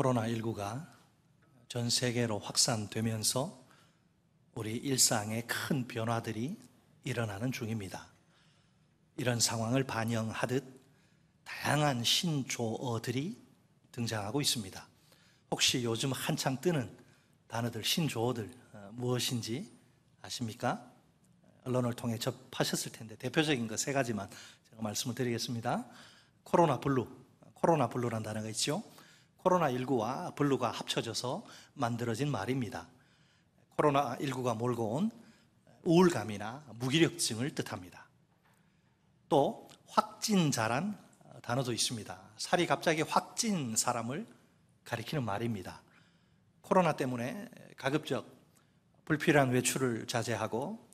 코로나19가 전 세계로 확산되면서 우리 일상에 큰 변화들이 일어나는 중입니다. 이런 상황을 반영하듯 다양한 신조어들이 등장하고 있습니다. 혹시 요즘 한창 뜨는 단어들, 신조어들 어, 무엇인지 아십니까? 언론을 통해 접하셨을 텐데 대표적인 것 세 가지만 제가 말씀을 드리겠습니다. 코로나 블루, 코로나 블루란 단어가 있죠. 코로나19와 블루가 합쳐져서 만들어진 말입니다. 코로나19가 몰고 온 우울감이나 무기력증을 뜻합니다. 또 확진자란 단어도 있습니다. 살이 갑자기 확찐 사람을 가리키는 말입니다. 코로나 때문에 가급적 불필요한 외출을 자제하고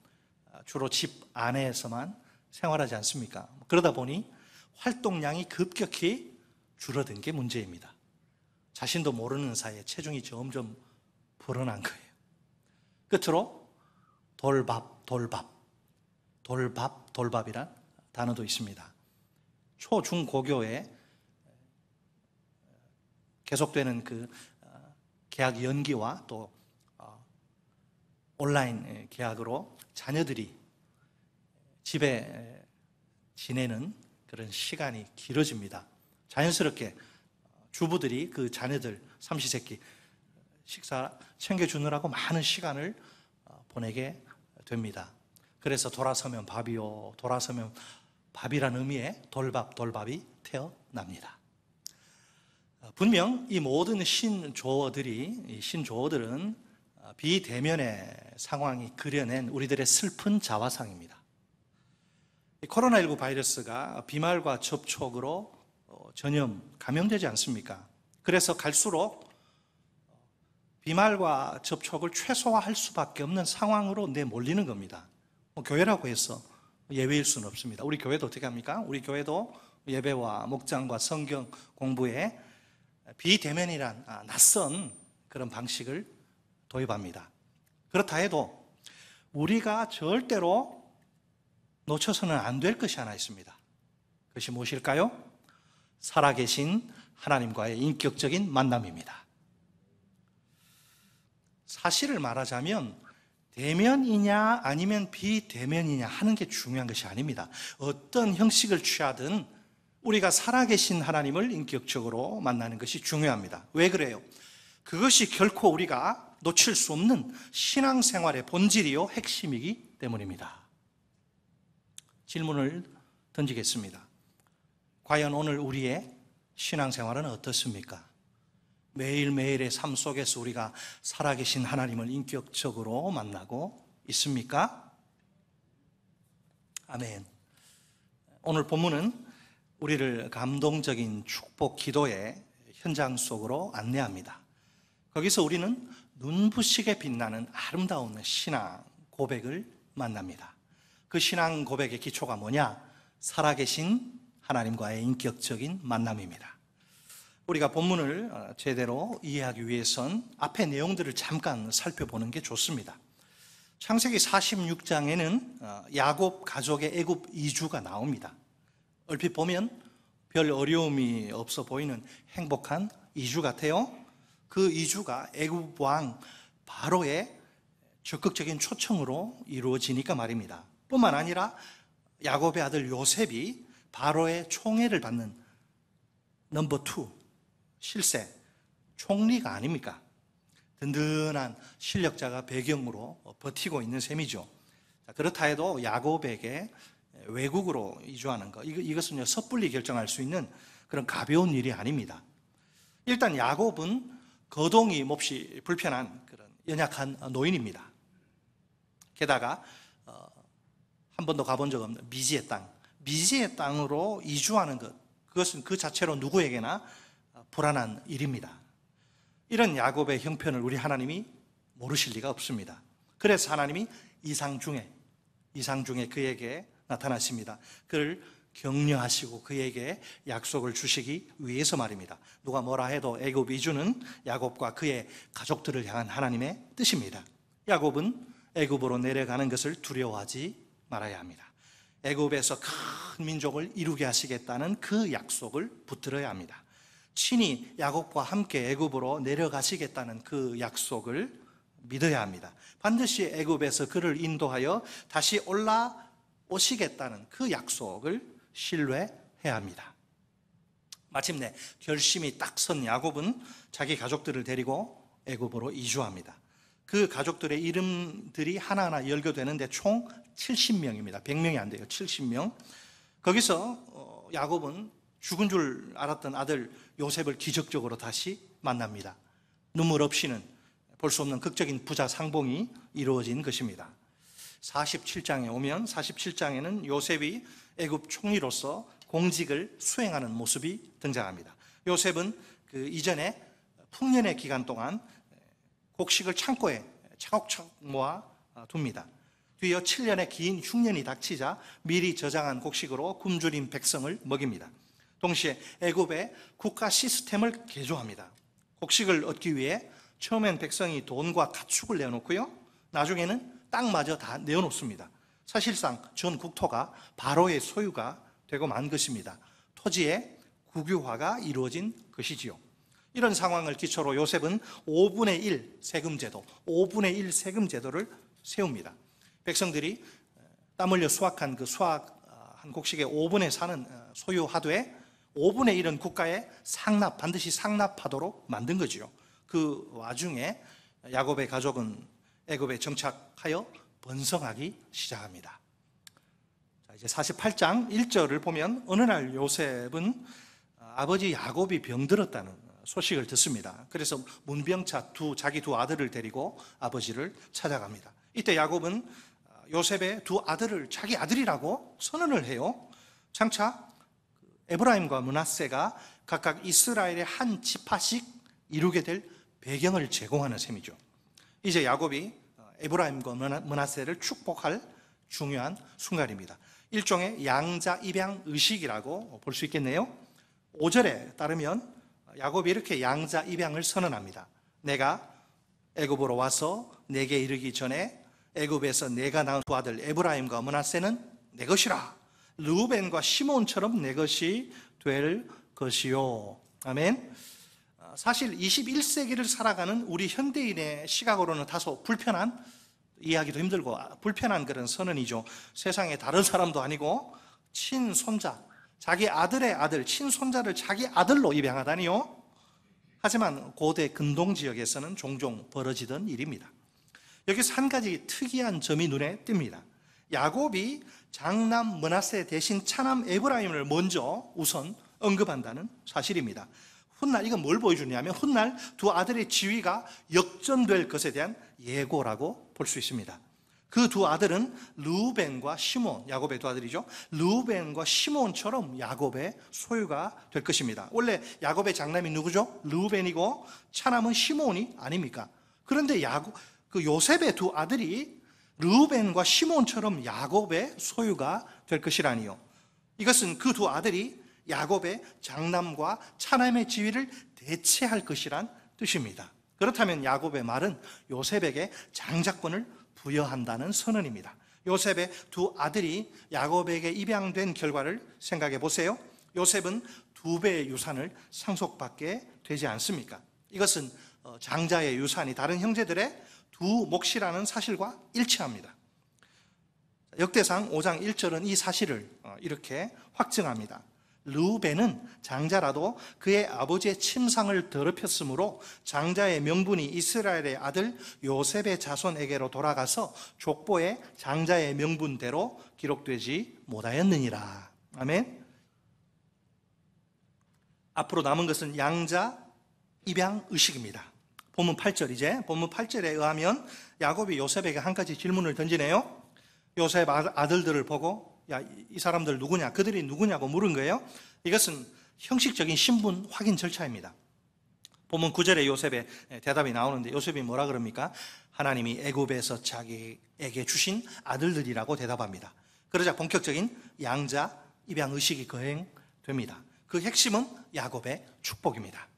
주로 집 안에서만 생활하지 않습니까? 그러다 보니 활동량이 급격히 줄어든 게 문제입니다. 자신도 모르는 사이에 체중이 점점 불어난 거예요. 끝으로 돌밥, 돌밥, 돌밥, 돌밥이란 단어도 있습니다. 초, 중, 고교에 계속되는 그 어, 계약 연기와 또 어, 온라인 계약으로 자녀들이 집에 지내는 그런 시간이 길어집니다. 자연스럽게 주부들이 그 자녀들 삼시세끼 식사 챙겨주느라고 많은 시간을 어, 보내게 됩니다. 그래서 돌아서면 밥이요, 돌아서면 밥이란 의미의 돌밥, 돌밥이 태어납니다. 어, 분명 이 모든 신조어들이, 신조어들은 어, 비대면의 상황이 그려낸 우리들의 슬픈 자화상입니다. 코로나19 바이러스가 비말과 접촉으로 전염, 감염되지 않습니까? 그래서 갈수록 비말과 접촉을 최소화할 수밖에 없는 상황으로 내몰리는 겁니다. 뭐 교회라고 해서 예외일 수는 없습니다. 우리 교회도 어떻게 합니까? 우리 교회도 예배와 목장과 성경 공부에 비대면이란 아, 낯선 그런 방식을 도입합니다. 그렇다 해도 우리가 절대로 놓쳐서는 안 될 것이 하나 있습니다. 그것이 무엇일까요? 살아계신 하나님과의 인격적인 만남입니다. 사실을 말하자면 대면이냐 아니면 비대면이냐 하는 게 중요한 것이 아닙니다. 어떤 형식을 취하든 우리가 살아계신 하나님을 인격적으로 만나는 것이 중요합니다. 왜 그래요? 그것이 결코 우리가 놓칠 수 없는 신앙생활의 본질이요 핵심이기 때문입니다. 질문을 던지겠습니다. 과연 오늘 우리의 신앙생활은 어떻습니까? 매일매일의 삶 속에서 우리가 살아계신 하나님을 인격적으로 만나고 있습니까? 아멘. 오늘 본문은 우리를 감동적인 축복 기도의 현장 속으로 안내합니다. 거기서 우리는 눈부시게 빛나는 아름다운 신앙 고백을 만납니다. 그 신앙 고백의 기초가 뭐냐? 살아계신 하나님과의 인격적인 만남입니다. 우리가 본문을 어, 제대로 이해하기 위해선 앞의 내용들을 잠깐 살펴보는 게 좋습니다. 창세기 46장에는 어, 야곱 가족의 애굽 이주가 나옵니다. 얼핏 보면 별 어려움이 없어 보이는 행복한 이주 같아요. 그 이주가 애굽 왕 바로의 적극적인 초청으로 이루어지니까 말입니다. 뿐만 아니라 야곱의 아들 요셉이 바로의 총애를 받는 넘버 투 실세 총리가 아닙니까? 든든한 실력자가 배경으로 버티고 있는 셈이죠. 그렇다 해도 야곱에게 외국으로 이주하는 것이것은 섣불리 결정할 수 있는 그런 가벼운 일이 아닙니다. 일단 야곱은 거동이 몹시 불편한 그런 연약한 노인입니다. 게다가 어, 한 번도 가본 적 없는 미지의 땅 미지의 땅으로 이주하는 것 그것은 그 자체로 누구에게나 어, 불안한 일입니다. 이런 야곱의 형편을 우리 하나님이 모르실 리가 없습니다. 그래서 하나님이 이상 중에 이상 중에 그에게 나타나십니다. 그를 격려하시고 그에게 약속을 주시기 위해서 말입니다. 누가 뭐라 해도 애굽 이주는 야곱과 그의 가족들을 향한 하나님의 뜻입니다. 야곱은 애굽으로 내려가는 것을 두려워하지 말아야 합니다. 애굽에서 큰 민족을 이루게 하시겠다는 그 약속을 붙들어야 합니다. 친히 야곱과 함께 애굽으로 내려가시겠다는 그 약속을 믿어야 합니다. 반드시 애굽에서 그를 인도하여 다시 올라오시겠다는 그 약속을 신뢰해야 합니다. 마침내 결심이 딱 선 야곱은 자기 가족들을 데리고 애굽으로 이주합니다. 그 가족들의 이름들이 하나하나 열거되는데 총 70명입니다. 100명이 안 돼요. 70명. 거기서 어, 야곱은 죽은 줄 알았던 아들 요셉을 기적적으로 다시 만납니다. 눈물 없이는 볼 수 없는 극적인 부자 상봉이 이루어진 것입니다. 47장에 오면 47장에는 요셉이 애굽 총리로서 공직을 수행하는 모습이 등장합니다. 요셉은 그 이전에 풍년의 기간 동안 곡식을 창고에 차곡차곡 모아 어, 둡니다. 뒤여 7년의 긴 흉년이 닥치자 미리 저장한 곡식으로 굶주린 백성을 먹입니다. 동시에 애굽의 국가 시스템을 개조합니다. 곡식을 얻기 위해 처음엔 백성이 돈과 가축을 내놓고요. 나중에는 땅마저 다 내어놓습니다. 사실상 전 국토가 바로의 소유가 되고 만 것입니다. 토지의 국유화가 이루어진 것이지요. 이런 상황을 기초로 요셉은 5분의 1 세금제도, 5분의 1 세금제도를 세웁니다. 백성들이 어, 땀 흘려 수확한 그 수확한 어, 곡식의 5분의 4는 어, 소유하되 5분의 1은 국가에 상납, 반드시 상납하도록 만든 거지요. 그 와중에 야곱의 가족은 애굽에 정착하여 번성하기 시작합니다. 자, 이제 48장 1절을 보면 어느 날 요셉은 아버지 야곱이 병들었다는 소식을 듣습니다. 그래서 문병차 두 자기 두 아들을 데리고 아버지를 찾아갑니다. 이때 야곱은 어, 요셉의 두 아들을 자기 아들이라고 선언을 해요. 장차 그 에브라임과 문하세가 각각 이스라엘의 한 지파씩 이루게 될 배경을 제공하는 셈이죠. 이제 야곱이 어, 에브라임과 문하세를 축복할 중요한 순간입니다. 일종의 양자 입양 의식이라고 볼 수 있겠네요. 5절에 따르면 야곱이 이렇게 양자 입양을 선언합니다. 내가 애굽으로 와서 내게 이르기 전에 애굽에서 내가 낳은 두 아들 에브라임과 문하세는 내 것이라. 르벤과 시몬처럼 내 것이 될 것이요. 아멘. 아, 사실 21세기를 살아가는 우리 현대인의 시각으로는 다소 불편한 이해하기도 힘들고 아, 불편한 그런 선언이죠. 세상에 다른 사람도 아니고 친손자 자기 아들의 아들, 친손자를 자기 아들로 입양하다니요? 하지만 고대 근동 지역에서는 종종 벌어지던 일입니다. 여기서 한 가지 특이한 점이 눈에 띕니다. 야곱이 장남 문하세 대신 차남 에브라임을 먼저 우선 언급한다는 사실입니다. 훗날 이건 뭘 보여주냐면 훗날 두 아들의 지위가 역전될 것에 대한 예고라고 볼 수 있습니다. 그두 아들은 루벤과 시몬, 야곱의 두 아들이죠. 루벤과 시몬처럼 야곱의 소유가 될 것입니다. 원래 야곱의 장남이 누구죠? 루벤이고 차남은 시몬이 아닙니까? 그런데 야곱 그 요셉의 두 아들이 루벤과 시몬처럼 야곱의 소유가 될 것이라니요. 이것은 그 두 아들이 야곱의 장남과 차남의 지위를 대체할 것이란 뜻입니다. 그렇다면 야곱의 말은 요셉에게 장작권을 부여한다는 선언입니다. 요셉의 두 아들이 야곱에게 입양된 결과를 생각해 보세요. 요셉은 두 배의 유산을 상속받게 되지 않습니까? 이것은 어, 장자의 유산이 다른 형제들의 두 몫이라는 사실과 일치합니다. 역대상 5장 1절은 이 사실을 어, 이렇게 확증합니다. 루우벤은 장자라도 그의 아버지의 침상을 더럽혔으므로 장자의 명분이 이스라엘의 아들 요셉의 자손에게로 돌아가서 족보에 장자의 명분대로 기록되지 못하였느니라. 아멘. 앞으로 남은 것은 양자 입양 의식입니다. 본문 8절 이제 본문 8절에 의하면 야곱이 요셉에게 한 가지 질문을 던지네요. 요셉 아, 아들들을 보고 야, 이 사람들 누구냐? 그들이 누구냐고 물은 거예요. 이것은 형식적인 신분 확인 절차입니다. 보면 구절에 요셉의 예, 대답이 나오는데 요셉이 뭐라 그럽니까? 하나님이 애굽에서 자기에게 주신 아들들이라고 대답합니다. 그러자 본격적인 양자 입양 의식이 거행됩니다. 그 핵심은 야곱의 축복입니다.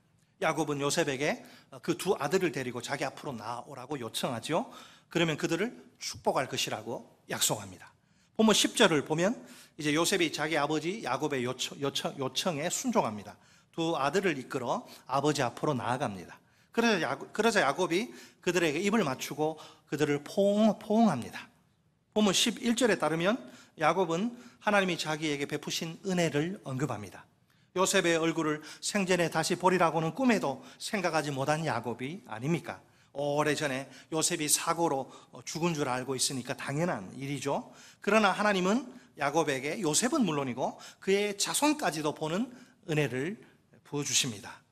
야곱은 요셉에게 그 두 아들을 데리고 자기 앞으로 나오라고 요청하죠. 그러면 그들을 축복할 것이라고 약속합니다. 보면 10절을 보면 이제 요셉이 자기 아버지 야곱의 요청, 요청, 요청에 순종합니다. 두 아들을 이끌어 아버지 앞으로 나아갑니다. 그러자, 야곱, 그러자 야곱이 그들에게 입을 맞추고 그들을 포옹, 포옹합니다. 보면 11절에 따르면 야곱은 하나님이 자기에게 베푸신 은혜를 언급합니다. 요셉의 얼굴을 생전에 다시 보리라고는 꿈에도 생각하지 못한 야곱이 아닙니까? 오래전에 요셉이 사고로 어, 죽은 줄 알고 있으니까 당연한 일이죠. 그러나 하나님은 야곱에게 요셉은 물론이고 그의 자손까지도 보는 은혜를 부어주십니다.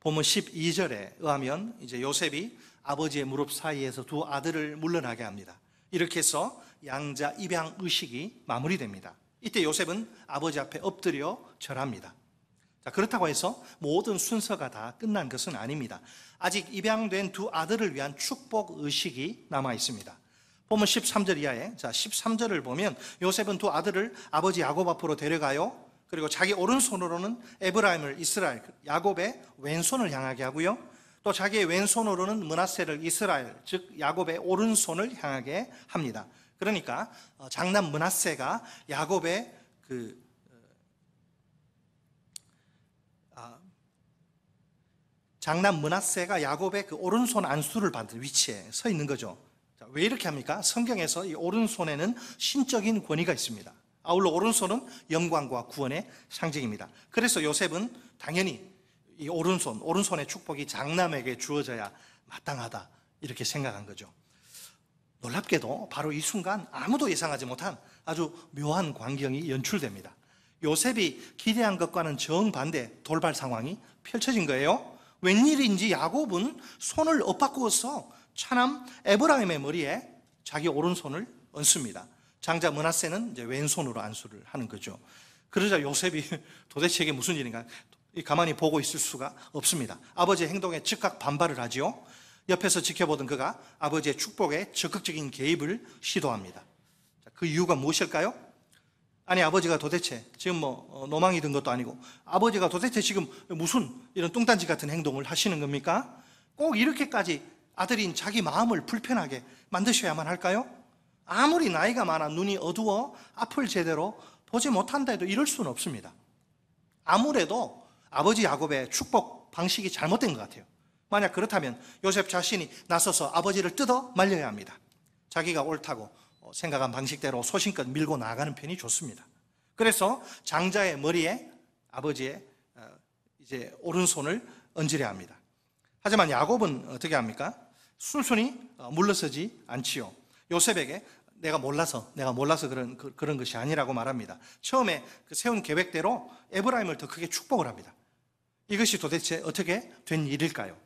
보면 12절에 의하면 이제 요셉이 아버지의 무릎 사이에서 두 아들을 물러나게 합니다. 이렇게 해서 양자 입양 의식이 마무리됩니다. 이때 요셉은 아버지 앞에 엎드려 절합니다. 자, 그렇다고 해서 모든 순서가 다 끝난 것은 아닙니다. 아직 입양된 두 아들을 위한 축복 의식이 남아 있습니다. 보면 13절 이하에 자 13절을 보면 요셉은 두 아들을 아버지 야곱 앞으로 데려가요. 그리고 자기 오른손으로는 에브라임을 이스라엘 야곱의 왼손을 향하게 하고요. 또 자기의 왼손으로는 문하세를 이스라엘 즉 야곱의 오른손을 향하게 합니다. 그러니까 어, 장남 문하세가 야곱의 그 장남 문하세가 야곱의 그 오른손 안수를 받는 위치에 서 있는 거죠. 자, 왜 이렇게 합니까? 성경에서 이 오른손에는 신적인 권위가 있습니다. 아울러 오른손은 영광과 구원의 상징입니다. 그래서 요셉은 당연히 이 오른손, 오른손의 축복이 장남에게 주어져야 마땅하다. 이렇게 생각한 거죠. 놀랍게도 바로 이 순간 아무도 예상하지 못한 아주 묘한 광경이 연출됩니다. 요셉이 기대한 것과는 정반대 돌발 상황이 펼쳐진 거예요. 웬일인지 야곱은 손을 엇바꾸어서 차남 에브라임의 머리에 자기 오른손을 얹습니다. 장자 문하세는 이제 왼손으로 안수를 하는 거죠. 그러자 요셉이 도대체 이게 무슨 일인가 가만히 보고 있을 수가 없습니다. 아버지의 행동에 즉각 반발을 하지요. 옆에서 지켜보던 그가 아버지의 축복에 적극적인 개입을 시도합니다. 그 이유가 무엇일까요? 아니 아버지가 도대체 지금 뭐 어, 노망이 든 것도 아니고 아버지가 도대체 지금 무슨 이런 뚱딴지 같은 행동을 하시는 겁니까? 꼭 이렇게까지 아들인 자기 마음을 불편하게 만드셔야만 할까요? 아무리 나이가 많아 눈이 어두워 앞을 제대로 보지 못한다 해도 이럴 수는 없습니다. 아무래도 아버지 야곱의 축복 방식이 잘못된 것 같아요. 만약 그렇다면 요셉 자신이 나서서 아버지를 뜯어 말려야 합니다. 자기가 옳다고 어, 생각한 방식대로 소신껏 밀고 나가는 편이 좋습니다. 그래서 장자의 머리에 아버지의 어, 이제 오른손을 얹으려 합니다. 하지만 야곱은 어떻게 합니까? 순순히 어, 물러서지 않지요. 요셉에게 내가 몰라서 내가 몰라서 그런 그, 런 것이 아니라고 말합니다. 처음에 그 세운 계획대로 에브라임을 더 크게 축복을 합니다. 이것이 도대체 어떻게 된 일일까요?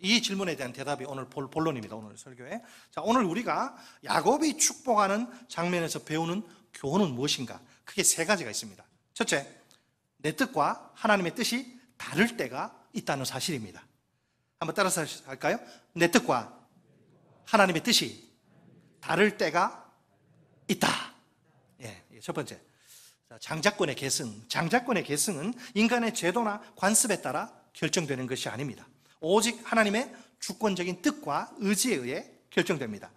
이 질문에 대한 대답이 오늘 본론입니다. 오늘 설교에. 자, 오늘 우리가 야곱이 축복하는 장면에서 배우는 교훈은 무엇인가? 크게 세 가지가 있습니다. 첫째, 내 뜻과 하나님의 뜻이 다를 때가 있다는 사실입니다. 한번 따라서 할까요? 내 뜻과 하나님의 뜻이 다를 때가 있다. 예, 첫 번째. 장자권의 계승. 장자권의 계승은 인간의 제도나 관습에 따라 결정되는 것이 아닙니다. 오직 하나님의 주권적인 뜻과 의지에 의해 결정됩니다.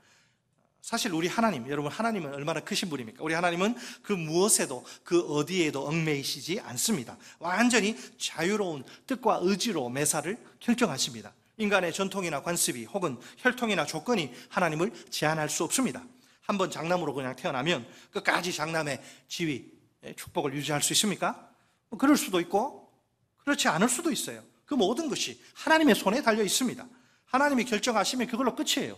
사실 우리 하나님, 여러분 하나님은 얼마나 크신 분입니까? 우리 하나님은 그 무엇에도 그 어디에도 얽매이시지 않습니다. 완전히 자유로운 뜻과 의지로 매사를 결정하십니다. 인간의 전통이나 관습이 혹은 혈통이나 조건이 하나님을 제한할 수 없습니다. 한번 장남으로 그냥 태어나면 끝까지 장남의 지위, 축복을 유지할 수 있습니까? 뭐 그럴 수도 있고 그렇지 않을 수도 있어요. 그 모든 것이 하나님의 손에 달려 있습니다. 하나님이 결정하시면 그걸로 끝이에요.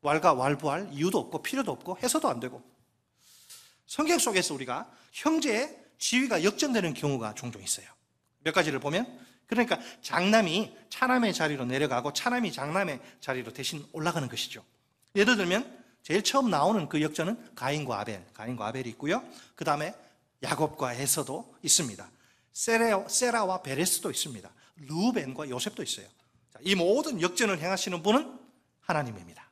왈가 왈부할 이유도 없고 필요도 없고 해서도 안 되고 성경 속에서 우리가 형제의 지위가 역전되는 경우가 종종 있어요. 몇 가지를 보면 그러니까 장남이 차남의 자리로 내려가고 차남이 장남의 자리로 대신 올라가는 것이죠. 예를 들면 제일 처음 나오는 그 역전은 가인과 아벨, 가인과 아벨이 있고요. 그 다음에 야곱과 에서도 있습니다. 세라, 와 베레스도 있습니다. 루벤과 요셉도 있어요. 이 모든 역전을 행하시는 분은 하나님입니다.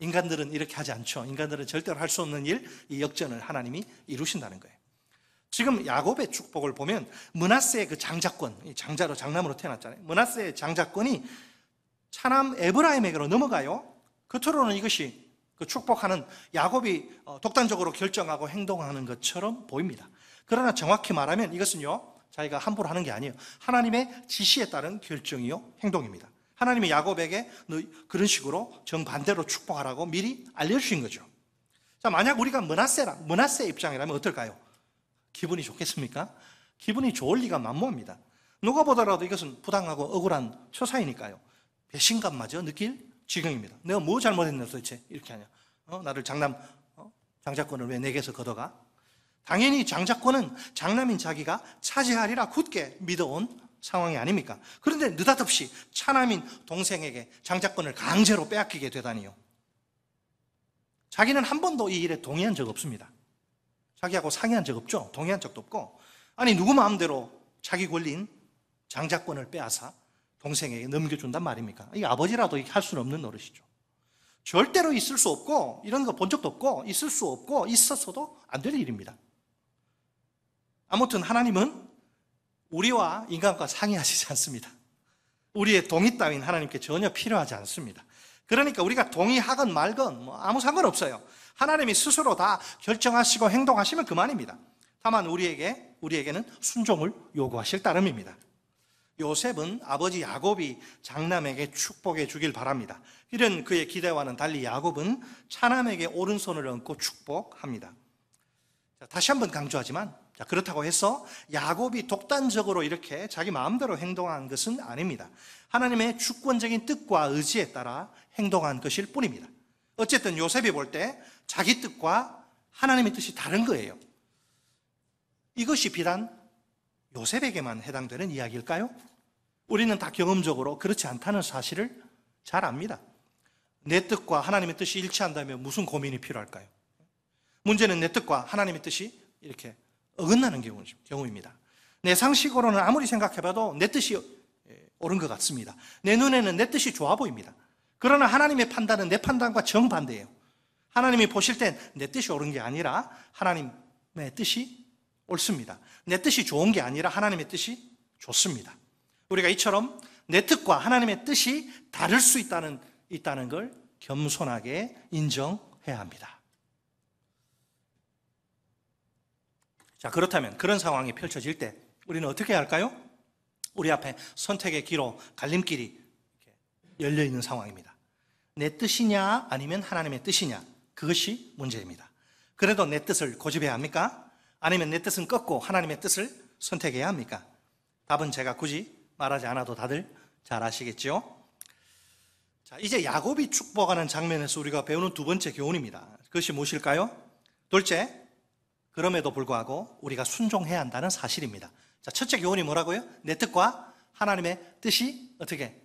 인간들은 이렇게 하지 않죠. 인간들은 절대로 할 수 없는 일, 이 역전을 하나님이 이루신다는 거예요. 지금 야곱의 축복을 보면 문하세의 그 장자권, 장자로 장남으로 태어났잖아요. 문하세의 장자권이 차남 에브라임에게로 넘어가요. 겉으로는 이것이 그 축복하는 야곱이 어, 독단적으로 결정하고 행동하는 것처럼 보입니다. 그러나 정확히 말하면 이것은요, 자기가 함부로 하는 게 아니에요. 하나님의 지시에 따른 결정이요, 행동입니다. 하나님이 야곱에게 그런 식으로 정반대로 축복하라고 미리 알려주신 거죠. 자, 만약 우리가 문하세랑, 문하세 입장이라면 어떨까요? 기분이 좋겠습니까? 기분이 좋을 리가 만무합니다. 누가 보더라도 이것은 부당하고 억울한 처사이니까요. 배신감마저 느낄 지경입니다. 내가 뭐잘못했냐 도대체 이렇게 하냐. 어? 나를 장남, 어? 장자권을 왜 내게서 걷어가? 당연히 장자권은 장남인 자기가 차지하리라 굳게 믿어온 상황이 아닙니까? 그런데 느닷없이 차남인 동생에게 장자권을 강제로 빼앗기게 되다니요. 자기는 한 번도 이 일에 동의한 적 없습니다. 자기하고 상의한 적 없죠. 동의한 적도 없고. 아니, 누구 마음대로 자기 권리인 장자권을 빼앗아 동생에게 넘겨준단 말입니까? 이 아버지라도 할 수는 없는 노릇이죠. 절대로 있을 수 없고, 이런 거 본 적도 없고, 있을 수 없고, 있었어도 안 될 일입니다. 아무튼 하나님은 우리와 인간과 상의하시지 않습니다. 우리의 동의 따윈 하나님께 전혀 필요하지 않습니다. 그러니까 우리가 동의하건 말건 뭐 아무 상관없어요. 하나님이 스스로 다 결정하시고 행동하시면 그만입니다. 다만 우리에게 우리에게는 순종을 요구하실 따름입니다. 요셉은 아버지 야곱이 장남에게 축복해 주길 바랍니다. 이런 그의 기대와는 달리 야곱은 차남에게 오른손을 얹고 축복합니다. 다시 한번 강조하지만 그렇다고 해서 야곱이 독단적으로 이렇게 자기 마음대로 행동한 것은 아닙니다. 하나님의 주권적인 뜻과 의지에 따라 행동한 것일 뿐입니다. 어쨌든 요셉이 볼 때 자기 뜻과 하나님의 뜻이 다른 거예요. 이것이 비단 요셉에게만 해당되는 이야기일까요? 우리는 다 경험적으로 그렇지 않다는 사실을 잘 압니다. 내 뜻과 하나님의 뜻이 일치한다면 무슨 고민이 필요할까요? 문제는 내 뜻과 하나님의 뜻이 이렇게 어긋나는 경우입니다. 내 상식으로는 아무리 생각해봐도 내 뜻이 예, 옳은 것 같습니다. 내 눈에는 내 뜻이 좋아 보입니다. 그러나 하나님의 판단은 내 판단과 정반대예요. 하나님이 보실 땐 내 뜻이 옳은 게 아니라 하나님의 뜻이 옳습니다. 내 뜻이 좋은 게 아니라 하나님의 뜻이 좋습니다. 우리가 이처럼 내 뜻과 하나님의 뜻이 다를 수 있다는, 있다는 걸 겸손하게 인정해야 합니다. 자, 그렇다면 그런 상황이 펼쳐질 때 우리는 어떻게 할까요? 우리 앞에 선택의 기로 갈림길이 열려 있는 상황입니다. 내 뜻이냐 아니면 하나님의 뜻이냐 그것이 문제입니다. 그래도 내 뜻을 고집해야 합니까? 아니면 내 뜻은 꺾고 하나님의 뜻을 선택해야 합니까? 답은 제가 굳이 말하지 않아도 다들 잘 아시겠지요? 자, 이제 야곱이 축복하는 장면에서 우리가 배우는 두 번째 교훈입니다. 그것이 무엇일까요? 둘째, 그럼에도 불구하고 우리가 순종해야 한다는 사실입니다. 자, 첫째 교훈이 뭐라고요? 내 뜻과 하나님의 뜻이 어떻게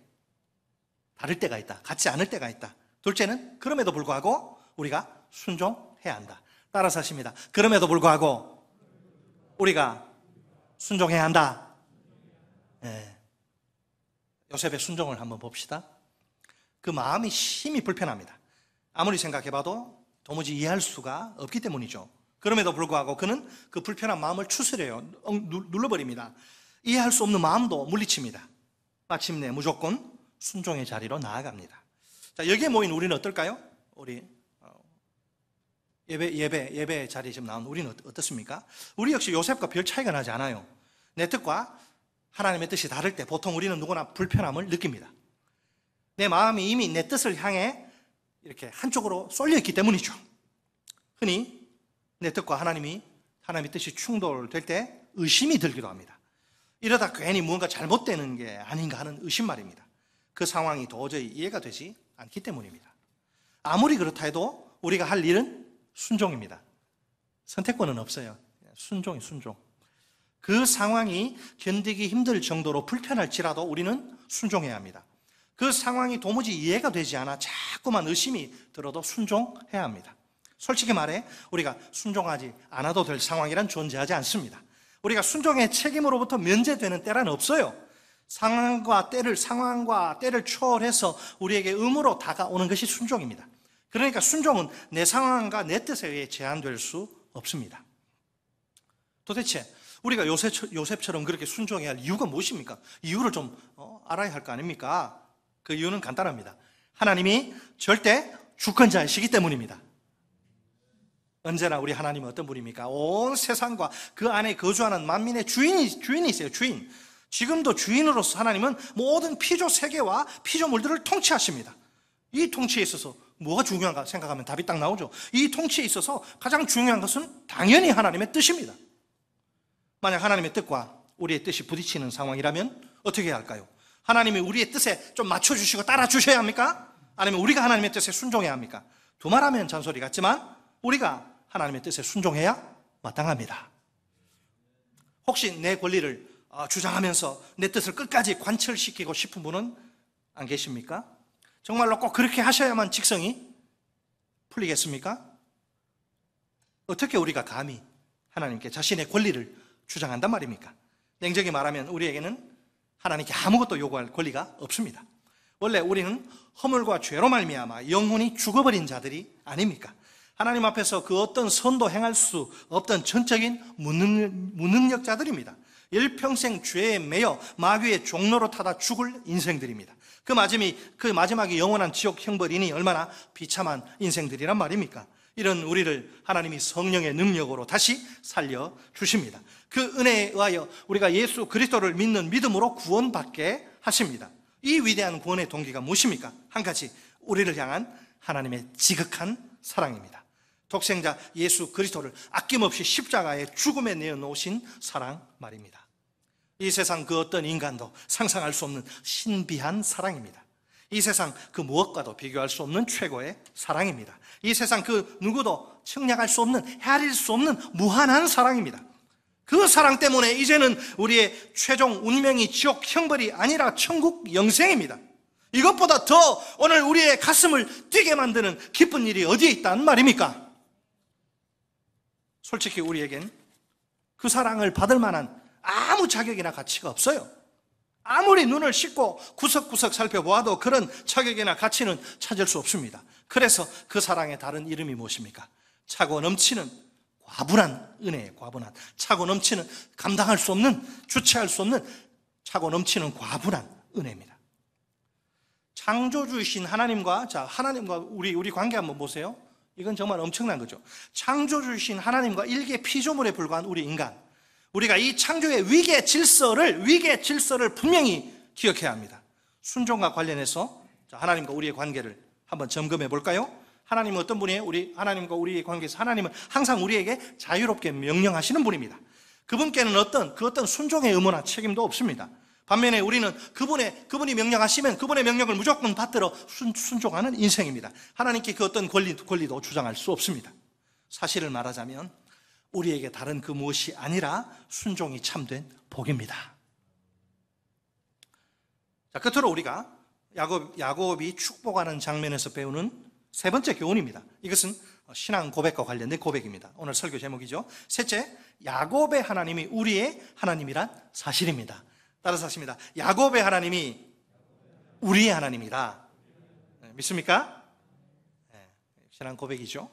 다를 때가 있다. 같지 않을 때가 있다. 둘째는 그럼에도 불구하고 우리가 순종해야 한다. 따라서 십니다 그럼에도 불구하고 우리가 순종해야 한다. 예. 요셉의 순종을 한번 봅시다. 그 마음이 심히 불편합니다. 아무리 생각해봐도 도무지 이해할 수가 없기 때문이죠. 그럼에도 불구하고 그는 그 불편한 마음을 추스려요. 눌러버립니다. 이해할 수 없는 마음도 물리칩니다. 마침내 무조건 순종의 자리로 나아갑니다. 자, 여기에 모인 우리는 어떨까요? 우리 어, 예배, 예배, 예배 자리에 지금 나온 우리는 어떻습니까? 우리 역시 요셉과 별 차이가 나지 않아요. 내 뜻과 하나님의 뜻이 다를 때 보통 우리는 누구나 불편함을 느낍니다. 내 마음이 이미 내 뜻을 향해 이렇게 한쪽으로 쏠려 있기 때문이죠. 흔히 내 뜻과 하나님이 하나님의 뜻이 충돌될 때 의심이 들기도 합니다. 이러다 괜히 무가 잘못되는 게 아닌가 하는 의심 말입니다. 그 상황이 도저히 이해가 되지 않기 때문입니다. 아무리 그렇다 해도 우리가 할 일은 순종입니다. 선택권은 없어요. 순종이 순종. 그 상황이 견디기 힘들 정도로 불편할지라도 우리는 순종해야 합니다. 그 상황이 도무지 이해가 되지 않아 자꾸만 의심이 들어도 순종해야 합니다. 솔직히 말해 우리가 순종하지 않아도 될 상황이란 존재하지 않습니다. 우리가 순종의 책임으로부터 면제되는 때란 없어요. 상황과 때를 상황과 때를 초월해서 우리에게 의무로 다가오는 것이 순종입니다. 그러니까 순종은 내 상황과 내 뜻에 의해 제한될 수 없습니다. 도대체 우리가 요셉, 요셉처럼 그렇게 순종해야 할 이유가 무엇입니까? 이유를 좀 어, 알아야 할 거 아닙니까? 그 이유는 간단합니다. 하나님이 절대 주권자이시기 때문입니다. 언제나 우리 하나님은 어떤 분입니까? 온 세상과 그 안에 거주하는 만민의 주인이, 주인이세요, 주인. 지금도 주인으로서 하나님은 모든 피조 세계와 피조물들을 통치하십니다. 이 통치에 있어서 뭐가 중요한가 생각하면 답이 딱 나오죠. 이 통치에 있어서 가장 중요한 것은 당연히 하나님의 뜻입니다. 만약 하나님의 뜻과 우리의 뜻이 부딪히는 상황이라면 어떻게 해야 할까요? 하나님이 우리의 뜻에 좀 맞춰주시고 따라주셔야 합니까? 아니면 우리가 하나님의 뜻에 순종해야 합니까? 두 말하면 잔소리 같지만 우리가 하나님의 뜻에 순종해야 마땅합니다. 혹시 내 권리를 아, 주장하면서 내 뜻을 끝까지 관철시키고 싶은 분은 안 계십니까? 정말로 꼭 그렇게 하셔야만 직성이 풀리겠습니까? 어떻게 우리가 감히 하나님께 자신의 권리를 주장한단 말입니까? 냉정히 말하면 우리에게는 하나님께 아무것도 요구할 권리가 없습니다. 원래 우리는 허물과 죄로 말미암아 영혼이 죽어버린 자들이 아닙니까? 하나님 앞에서 그 어떤 선도 행할 수 없던 전적인 무능, 무능력자들입니다. 일평생 죄에 매여 마귀의 종로로 타다 죽을 인생들입니다. 그 마지막이, 그 마지막이 영원한 지옥 형벌이니 얼마나 비참한 인생들이란 말입니까? 이런 우리를 하나님이 성령의 능력으로 다시 살려 주십니다. 그 은혜에 의하여 우리가 예수 그리스도를 믿는 믿음으로 구원받게 하십니다. 이 위대한 구원의 동기가 무엇입니까? 한 가지 우리를 향한 하나님의 지극한 사랑입니다. 독생자 예수 그리스도를 아낌없이 십자가에 죽음에 내어놓으신 사랑 말입니다. 이 세상 그 어떤 인간도 상상할 수 없는 신비한 사랑입니다. 이 세상 그 무엇과도 비교할 수 없는 최고의 사랑입니다. 이 세상 그 누구도 측량할 수 없는 헤아릴 수 없는 무한한 사랑입니다. 그 사랑 때문에 이제는 우리의 최종 운명이 지옥 형벌이 아니라 천국 영생입니다. 이것보다 더 오늘 우리의 가슴을 뛰게 만드는 기쁜 일이 어디에 있단 말입니까? 솔직히 우리에겐 그 사랑을 받을 만한 아무 자격이나 가치가 없어요. 아무리 눈을 씻고 구석구석 살펴보아도 그런 자격이나 가치는 찾을 수 없습니다. 그래서 그 사랑의 다른 이름이 무엇입니까? 차고 넘치는 과분한 은혜 과분한 차고 넘치는 감당할 수 없는 주체할 수 없는 차고 넘치는 과분한 은혜입니다. 창조주이신 하나님과 자 하나님과 우리 우리 관계 한번 보세요. 이건 정말 엄청난 거죠. 창조주신 하나님과 일개 피조물에 불과한 우리 인간. 우리가 이 창조의 위계 질서를, 위계 질서를 분명히 기억해야 합니다. 순종과 관련해서 하나님과 우리의 관계를 한번 점검해 볼까요? 하나님은 어떤 분이에요? 우리 하나님과 우리의 관계에서 하나님은 항상 우리에게 자유롭게 명령하시는 분입니다. 그분께는 어떤 그 어떤 순종의 의무나 책임도 없습니다. 반면에 우리는 그분의 그분이 명령하시면 그분의 명령을 무조건 받들어 순, 순종하는 인생입니다. 하나님께 그 어떤 권리, 권리도 주장할 수 없습니다. 사실을 말하자면 우리에게 다른 그 무엇이 아니라 순종이 참된 복입니다. 자, 끝으로 우리가 야곱, 야곱이 축복하는 장면에서 배우는 세 번째 교훈입니다. 이것은 신앙 고백과 관련된 고백입니다. 오늘 설교 제목이죠. 셋째, 야곱의 하나님이 우리의 하나님이란 사실입니다. 따라서 하십니다. 야곱의 하나님이 우리의 하나님이다. 네, 믿습니까? 네, 신앙 고백이죠.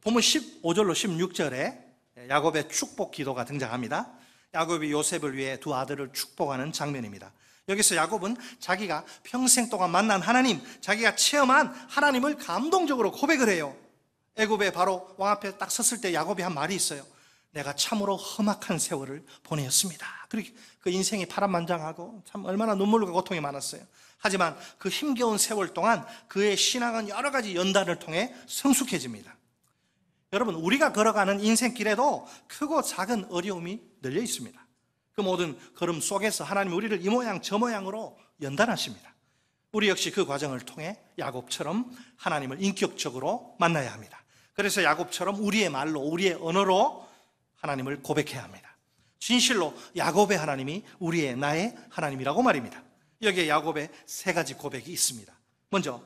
보면 15절로 16절에 야곱의 축복 기도가 등장합니다. 야곱이 요셉을 위해 두 아들을 축복하는 장면입니다. 여기서 야곱은 자기가 평생 동안 만난 하나님, 자기가 체험한 하나님을 감동적으로 고백을 해요. 애굽의 바로 왕 앞에 딱 섰을 때 야곱이 한 말이 있어요. 내가 참으로 험악한 세월을 보내었습니다. 그렇게 그 인생이 파란만장하고 참 얼마나 눈물과 고통이 많았어요. 하지만 그 힘겨운 세월 동안 그의 신앙은 여러 가지 연단을 통해 성숙해집니다. 여러분, 우리가 걸어가는 인생길에도 크고 작은 어려움이 늘려 있습니다. 그 모든 걸음 속에서 하나님 우리를 이 모양 저 모양으로 연단하십니다. 우리 역시 그 과정을 통해 야곱처럼 하나님을 인격적으로 만나야 합니다. 그래서 야곱처럼 우리의 말로, 우리의 언어로 하나님을 고백해야 합니다. 진실로 야곱의 하나님이 우리의 나의 하나님이라고 말입니다. 여기에 야곱의 세 가지 고백이 있습니다. 먼저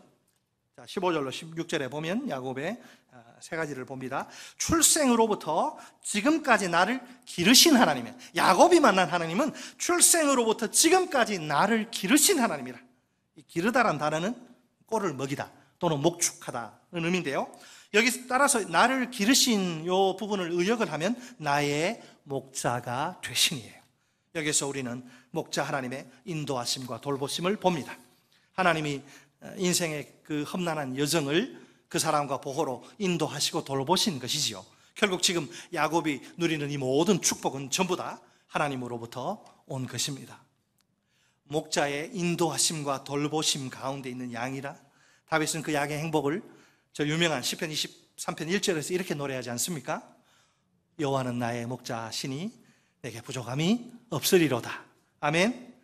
15절로 16절에 보면 야곱의 아, 세 가지를 봅니다. 출생으로부터 지금까지 나를 기르신 하나님의 야곱이 만난 하나님은 출생으로부터 지금까지 나를 기르신 하나님이라. 기르다란 단어는 꼴을 먹이다 또는 목축하다는 의미인데요. 여기 따라서 나를 기르신 요 부분을 의역을 하면 나의 목자가 되신이에요. 여기서 우리는 목자 하나님의 인도하심과 돌보심을 봅니다. 하나님이 어, 인생의 그 험난한 여정을 그 사람과 보호로 인도하시고 돌보신 것이지요. 결국 지금 야곱이 누리는 이 모든 축복은 전부 다 하나님으로부터 온 것입니다. 목자의 인도하심과 돌보심 가운데 있는 양이라 다윗은 그 양의 행복을 저 유명한 시편 23편 1절에서 이렇게 노래하지 않습니까? 여호와는 나의 목자시니 내게 부족함이 없으리로다. 아멘.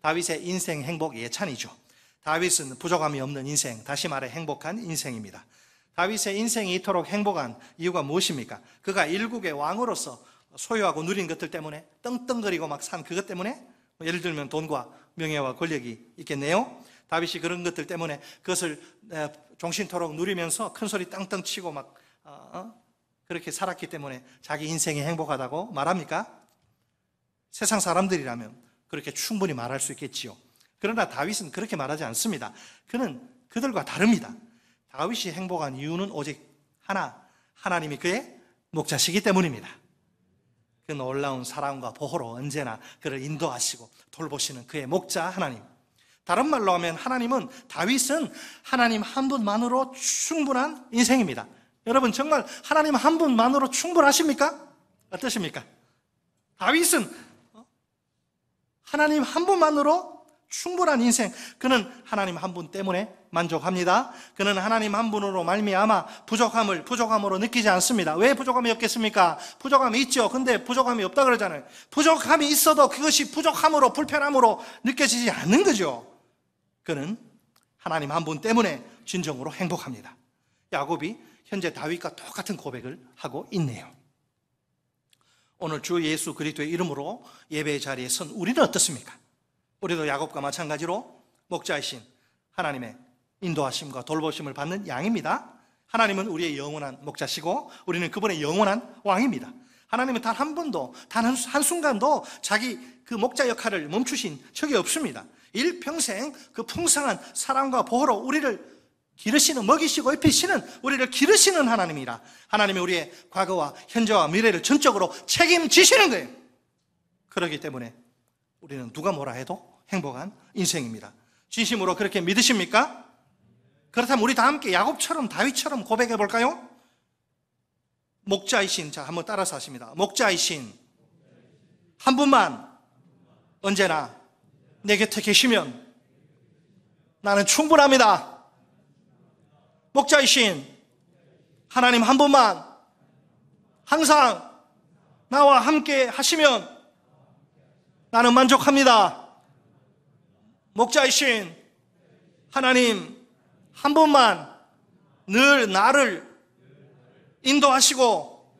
다윗의 인생 행복 예찬이죠. 다윗은 부족함이 없는 인생, 다시 말해 행복한 인생입니다. 다윗의 인생이 이토록 행복한 이유가 무엇입니까? 그가 일국의 왕으로서 소유하고 누린 것들 때문에 떵떵거리고 막 산 그것 때문에 뭐 예를 들면 돈과 명예와 권력이 있겠네요. 다윗이 그런 것들 때문에 그것을 종신토록 누리면서 큰 소리 땅땅 치고 막 어, 어? 그렇게 살았기 때문에 자기 인생이 행복하다고 말합니까? 세상 사람들이라면 그렇게 충분히 말할 수 있겠지요. 그러나 다윗은 그렇게 말하지 않습니다. 그는 그들과 다릅니다. 다윗이 행복한 이유는 오직 하나, 하나님이 그의 목자시기 때문입니다. 그 놀라운 사랑과 보호로 언제나 그를 인도하시고 돌보시는 그의 목자 하나님. 다른 말로 하면 하나님은 다윗은 하나님 한 분만으로 충분한 인생입니다. 여러분 정말 하나님 한 분만으로 충분하십니까? 어떠십니까? 다윗은 어? 하나님 한 분만으로 충분한 인생. 그는 하나님 한 분 때문에 만족합니다. 그는 하나님 한 분으로 말미암아 부족함을 부족함으로 느끼지 않습니다. 왜 부족함이 없겠습니까? 부족함이 있죠. 근데 부족함이 없다 그러잖아요. 부족함이 있어도 그것이 부족함으로 불편함으로 느껴지지 않는 거죠. 그는 하나님 한 분 때문에 진정으로 행복합니다. 야곱이 현재 다윗과 똑같은 고백을 하고 있네요. 오늘 주 예수 그리스도의 이름으로 예배 자리에 선 우리는 어떻습니까? 우리도 야곱과 마찬가지로 목자이신 하나님의 인도하심과 돌보심을 받는 양입니다. 하나님은 우리의 영원한 목자시고 우리는 그분의 영원한 왕입니다. 하나님은 단한 번도 단 한순간도 자기 그 목자 역할을 멈추신 적이 없습니다. 일평생 그 풍성한 사랑과 보호로 우리를 기르시는, 먹이시고 입히시는 우리를 기르시는 하나님이라 하나님이 우리의 과거와 현재와 미래를 전적으로 책임지시는 거예요. 그러기 때문에 우리는 누가 뭐라 해도 행복한 인생입니다. 진심으로 그렇게 믿으십니까? 그렇다면 우리 다 함께 야곱처럼 다윗처럼 고백해 볼까요? 목자이신 자 한번 따라서 하십니다. 목자이신 한 분만 언제나 내 곁에 계시면 나는 충분합니다. 목자이신 하나님 한 분만 항상 나와 함께 하시면 나는 만족합니다. 목자이신 하나님 한 분만 늘 나를 인도하시고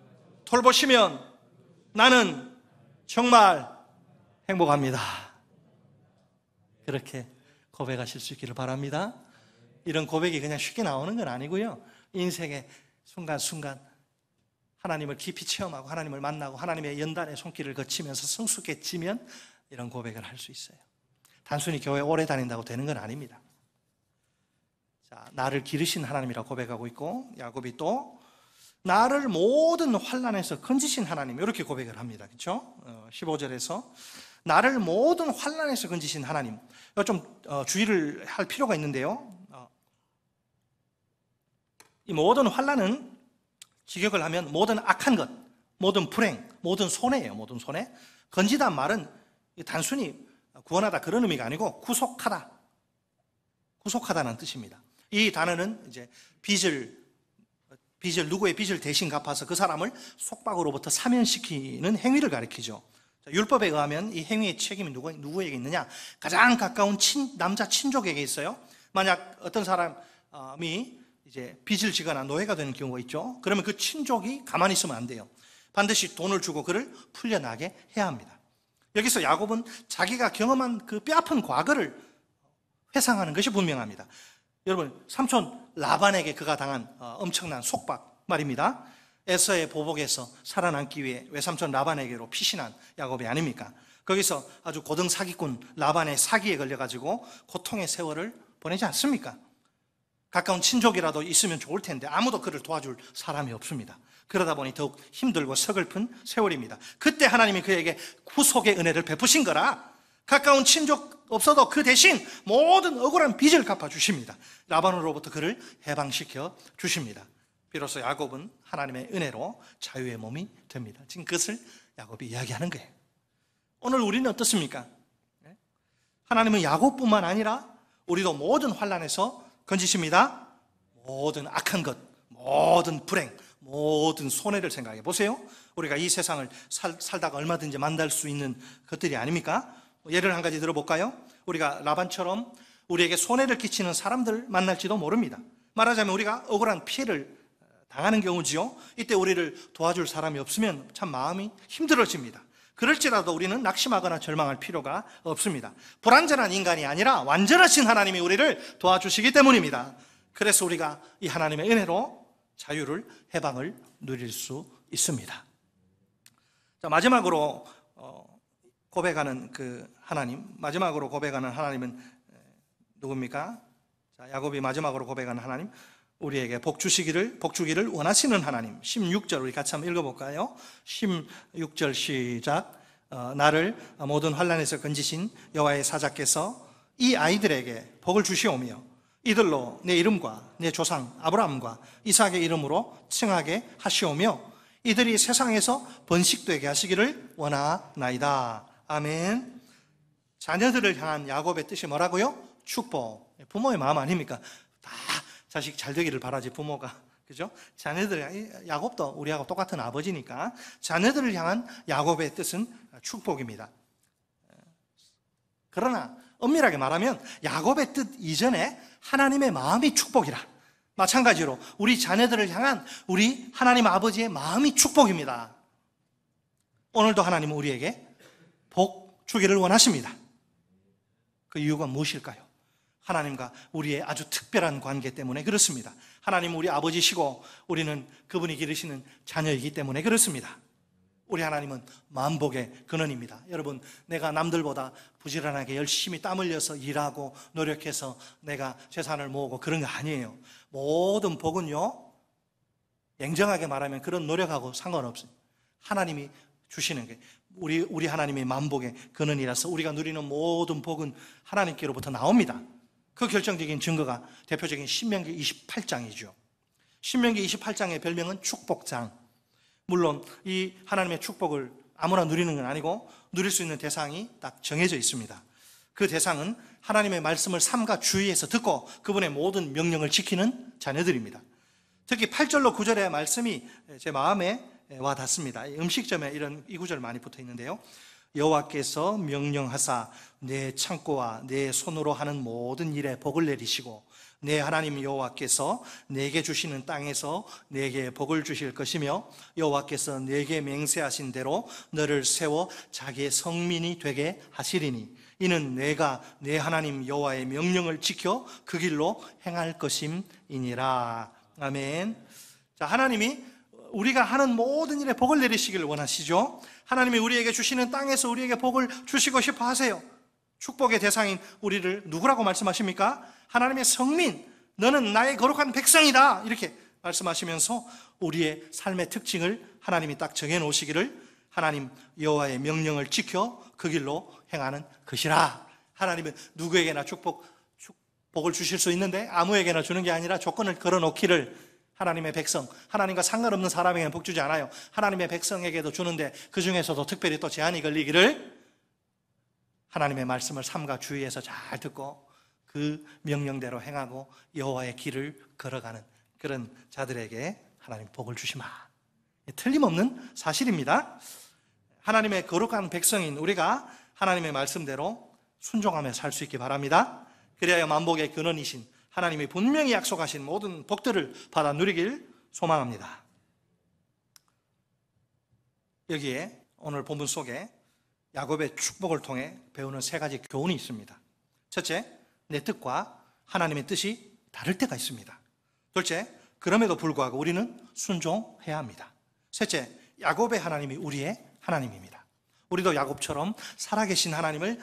돌보시면 나는 정말 행복합니다. 그렇게 고백하실 수 있기를 바랍니다. 이런 고백이 그냥 쉽게 나오는 건 아니고요. 인생의 순간순간 하나님을 깊이 체험하고 하나님을 만나고 하나님의 연단의 손길을 거치면서 성숙해지면 이런 고백을 할 수 있어요. 단순히 교회 오래 다닌다고 되는 건 아닙니다. 자, 나를 기르신 하나님이라고 백하고 있고 야곱이 또 나를 모든 환란에서 건지신 하나님 이렇게 고백을 합니다. 그렇죠? 15절에서 어, 나를 모든 환란에서 건지신 하나님. 좀 어, 주의를 할 필요가 있는데요. 어, 이 모든 환란은 직역을 하면 모든 악한 것, 모든 불행, 모든 손해예요. 모든 손해. 건지다 말은 단순히 구원하다 그런 의미가 아니고 구속하다. 구속하다는 뜻입니다. 이 단어는 이제 빚을 빚을 누구의 빚을 대신 갚아서 그 사람을 속박으로부터 사면시키는 행위를 가리키죠. 율법에 의하면 이 행위의 책임이 누구, 누구에게 있느냐? 가장 가까운 친, 남자 친족에게 있어요. 만약 어떤 사람이 이제 빚을 지거나 노예가 되는 경우가 있죠. 그러면 그 친족이 가만히 있으면 안 돼요. 반드시 돈을 주고 그를 풀려나게 해야 합니다. 여기서 야곱은 자기가 경험한 그 뼈아픈 과거를 회상하는 것이 분명합니다. 여러분, 삼촌 라반에게 그가 당한 어, 엄청난 속박 말입니다. 에서의 보복에서 살아남기 위해 외삼촌 라반에게로 피신한 야곱이 아닙니까? 거기서 아주 고등 사기꾼 라반의 사기에 걸려가지고 고통의 세월을 보내지 않습니까? 가까운 친족이라도 있으면 좋을 텐데 아무도 그를 도와줄 사람이 없습니다. 그러다 보니 더욱 힘들고 서글픈 세월입니다. 그때 하나님이 그에게 구속의 은혜를 베푸신 거라 가까운 친족 없어도 그 대신 모든 억울한 빚을 갚아주십니다. 라반으로부터 그를 해방시켜 주십니다. 비로소 야곱은 하나님의 은혜로 자유의 몸이 됩니다. 지금 그것을 야곱이 이야기하는 거예요. 오늘 우리는 어떻습니까? 네? 하나님은 야곱뿐만 아니라 우리도 모든 환란에서 건지십니다. 모든 악한 것, 모든 불행, 모든 손해를 생각해 보세요. 우리가 이 세상을 살, 살다가 얼마든지 만날 수 있는 것들이 아닙니까? 뭐 예를 한 가지 들어볼까요? 우리가 라반처럼 우리에게 손해를 끼치는 사람들 만날지도 모릅니다. 말하자면 우리가 억울한 피해를 당하는 경우지요. 이때 우리를 도와줄 사람이 없으면 참 마음이 힘들어집니다. 그럴지라도 우리는 낙심하거나 절망할 필요가 없습니다. 불완전한 인간이 아니라 완전하신 하나님이 우리를 도와주시기 때문입니다. 그래서 우리가 이 하나님의 은혜로 자유를 해방을 누릴 수 있습니다. 자, 마지막으로 어, 고백하는 그 하나님, 마지막으로 고백하는 하나님은 누굽니까? 자, 야곱이 마지막으로 고백하는 하나님, 우리에게 복 주시기를 복 주기를 원하시는 하나님. 16절 우리 같이 한번 읽어 볼까요? 16절 시작. 어, 나를 모든 환란에서 건지신 여호와의 사자께서 이 아이들에게 복을 주시오며 이들로 내 이름과 내 조상 아브라함과 이삭의 이름으로 칭하게 하시오며 이들이 세상에서 번식되게 하시기를 원하나이다. 아멘. 자녀들을 향한 야곱의 뜻이 뭐라고요? 축복. 부모의 마음 아닙니까? 다 자식 잘 되기를 바라지 부모가 그죠? 자녀들 야곱도 우리하고 똑같은 아버지니까 자녀들을 향한 야곱의 뜻은 축복입니다. 그러나 엄밀하게 말하면 야곱의 뜻 이전에 하나님의 마음이 축복이라. 마찬가지로 우리 자녀들을 향한 우리 하나님 아버지의 마음이 축복입니다. 오늘도 하나님은 우리에게 복 주기를 원하십니다. 그 이유가 무엇일까요? 하나님과 우리의 아주 특별한 관계 때문에 그렇습니다. 하나님 우리 아버지시고 우리는 그분이 기르시는 자녀이기 때문에 그렇습니다. 우리 하나님은 만복의 근원입니다. 여러분, 내가 남들보다 부지런하게 열심히 땀 흘려서 일하고 노력해서 내가 재산을 모으고 그런 거 아니에요. 모든 복은요, 냉정하게 말하면 그런 노력하고 상관없어요. 하나님이 주시는 게 우리 우리 하나님의 만복의 근원이라서 우리가 누리는 모든 복은 하나님께로부터 나옵니다. 그 결정적인 증거가 대표적인 신명기 28장이죠. 신명기 28장의 별명은 축복장. 물론 이 하나님의 축복을 아무나 누리는 건 아니고 누릴 수 있는 대상이 딱 정해져 있습니다. 그 대상은 하나님의 말씀을 삼가 주의해서 듣고 그분의 모든 명령을 지키는 자녀들입니다. 특히 8절로 9절의 말씀이 제 마음에 와 닿습니다. 음식점에 이런 이 구절 많이 붙어 있는데요. 여호와께서 명령하사 내 창고와 내 손으로 하는 모든 일에 복을 내리시고 내 하나님 여호와께서 내게 주시는 땅에서 내게 복을 주실 것이며 여호와께서 내게 맹세하신 대로 너를 세워 자기의 성민이 되게 하시리니 이는 내가 내 하나님 여호와의 명령을 지켜 그 길로 행할 것임이니라 아멘. 자 하나님이 우리가 하는 모든 일에 복을 내리시길 원하시죠? 하나님이 우리에게 주시는 땅에서 우리에게 복을 주시고 싶어 하세요. 축복의 대상인 우리를 누구라고 말씀하십니까? 하나님의 성민, 너는 나의 거룩한 백성이다. 이렇게 말씀하시면서 우리의 삶의 특징을 하나님이 딱 정해 놓으시기를 하나님 여호와의 명령을 지켜 그 길로 행하는 것이라. 하나님은 누구에게나 축복 축복을 주실 수 있는데 아무에게나 주는 게 아니라 조건을 걸어 놓기를 하나님의 백성, 하나님과 상관없는 사람에게는 복 주지 않아요. 하나님의 백성에게도 주는데 그 중에서도 특별히 또 제한이 걸리기를 하나님의 말씀을 삼가 주의해서 잘 듣고 그 명령대로 행하고 여호와의 길을 걸어가는 그런 자들에게 하나님 복을 주시마. 틀림없는 사실입니다. 하나님의 거룩한 백성인 우리가 하나님의 말씀대로 순종하며 살 수 있기 바랍니다. 그리하 만복의 근원이신 하나님이 분명히 약속하신 모든 복들을 받아 누리길 소망합니다. 여기에 오늘 본문 속에 야곱의 축복을 통해 배우는 세 가지 교훈이 있습니다. 첫째, 내 뜻과 하나님의 뜻이 다를 때가 있습니다. 둘째, 그럼에도 불구하고 우리는 순종해야 합니다. 셋째, 야곱의 하나님이 우리의 하나님입니다. 우리도 야곱처럼 살아계신 하나님을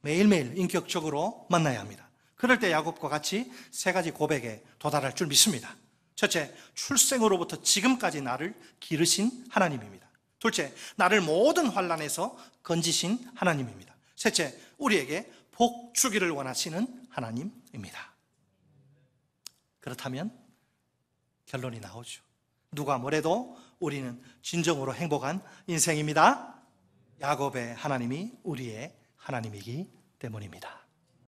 매일매일 인격적으로 만나야 합니다. 그럴 때 야곱과 같이 세 가지 고백에 도달할 줄 믿습니다. 첫째, 출생으로부터 지금까지 나를 기르신 하나님입니다. 둘째, 나를 모든 환란에서 건지신 하나님입니다. 셋째, 우리에게 복 주기를 원하시는 하나님입니다. 그렇다면 결론이 나오죠. 누가 뭐래도 우리는 진정으로 행복한 인생입니다. 야곱의 하나님이 우리의 하나님이기 때문입니다.